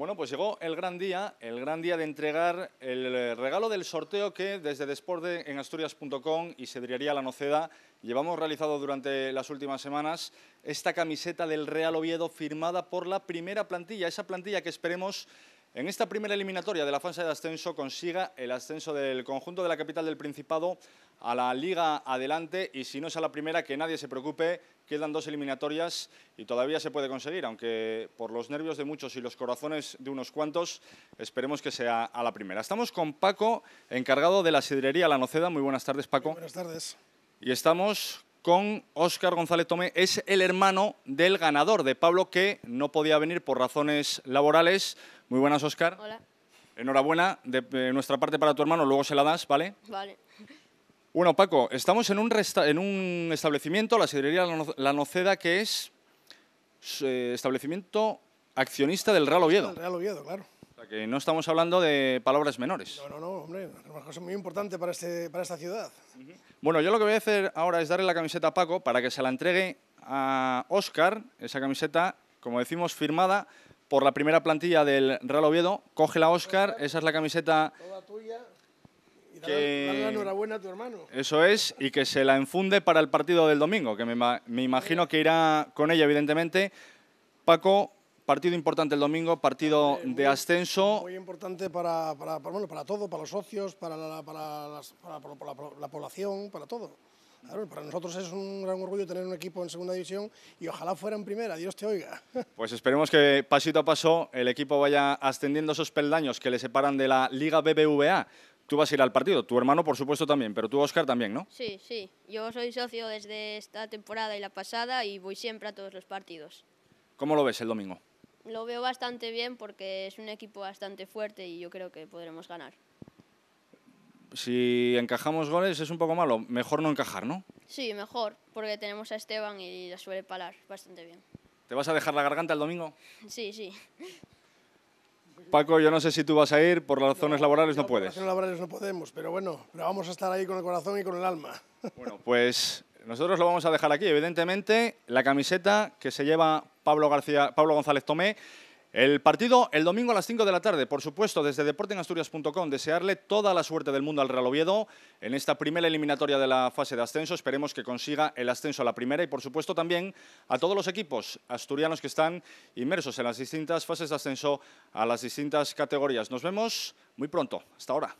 Bueno, pues llegó el gran día, el gran día de entregar el eh, regalo del sorteo que desde Desporte en Asturias.com y Sedriaría La Noceda llevamos realizado durante las últimas semanas esta camiseta del Real Oviedo firmada por la primera plantilla, esa plantilla que esperemos en esta primera eliminatoria de la fase de ascenso consiga el ascenso del conjunto de la capital del Principado a la Liga Adelante y si no es a la primera que nadie se preocupe, quedan dos eliminatorias y todavía se puede conseguir, aunque por los nervios de muchos y los corazones de unos cuantos, esperemos que sea a la primera. Estamos con Paco, encargado de la sidrería La Noceda. Muy buenas tardes, Paco. buenas tardes. Y estamos con Óscar González Tomé, es el hermano del ganador, de Pablo, que no podía venir por razones laborales. Muy buenas, Óscar. Hola. Enhorabuena de, nuestra parte para tu hermano, luego se la das, ¿vale? Vale. Bueno, Paco, estamos en un, en un establecimiento, la siderería La, Noceda, que es eh, establecimiento accionista del Real Oviedo. Real Oviedo, claro que no estamos hablando de palabras menores. No, no, hombre, una muy importante para, este, para esta ciudad. Bueno, yo lo que voy a hacer ahora es darle la camiseta a Paco para que se la entregue a Oscar, esa camiseta, como decimos, firmada por la primera plantilla del Real Oviedo. la Oscar, esa es la camiseta... Toda tuya. Y enhorabuena a tu hermano. Eso es, y que se la enfunde para el partido del domingo, que me imagino que irá con ella, evidentemente. Paco, Partido importante el domingo, partido de ascenso. Muy importante para, para, bueno, para todo, para los socios, para la, población, para todo. para nosotros es un gran orgullo tener un equipo en segunda división y ojalá fuera en primera, Dios te oiga. Pues esperemos que pasito a paso el equipo vaya ascendiendo esos peldaños que le separan de la Liga BBVA. Tú vas a ir al partido, tu hermano por supuesto también, pero tú Oscar también, ¿no? Sí, sí. Yo soy socio desde esta temporada y la pasada y voy siempre a todos los partidos. ¿Cómo lo ves el domingo? lo veo bastante bien porque es un equipo bastante fuerte y yo creo que podremos ganar. Si encajamos goles es un poco malo, mejor no encajar, ¿no? Sí, mejor, porque tenemos a Esteban y la suele palar bastante bien. ¿Te vas a dejar la garganta el domingo? Sí, sí. Paco, yo no sé si tú vas a ir, por las razones laborales no puedes. Por razones laborales no podemos, pero bueno, pero vamos a estar ahí con el corazón y con el alma. Bueno, pues nosotros lo vamos a dejar aquí, evidentemente, la camiseta que se lleva Pablo, García, Pablo González Tomé. El partido el domingo a las 5 de la tarde, por supuesto, desde deportenasturias.com. Desearle toda la suerte del mundo al Real Oviedo en esta primera eliminatoria de la fase de ascenso. Esperemos que consiga el ascenso a la primera y, por supuesto, también a todos los equipos asturianos que están inmersos en las distintas fases de ascenso a las distintas categorías. Nos vemos muy pronto. Hasta ahora.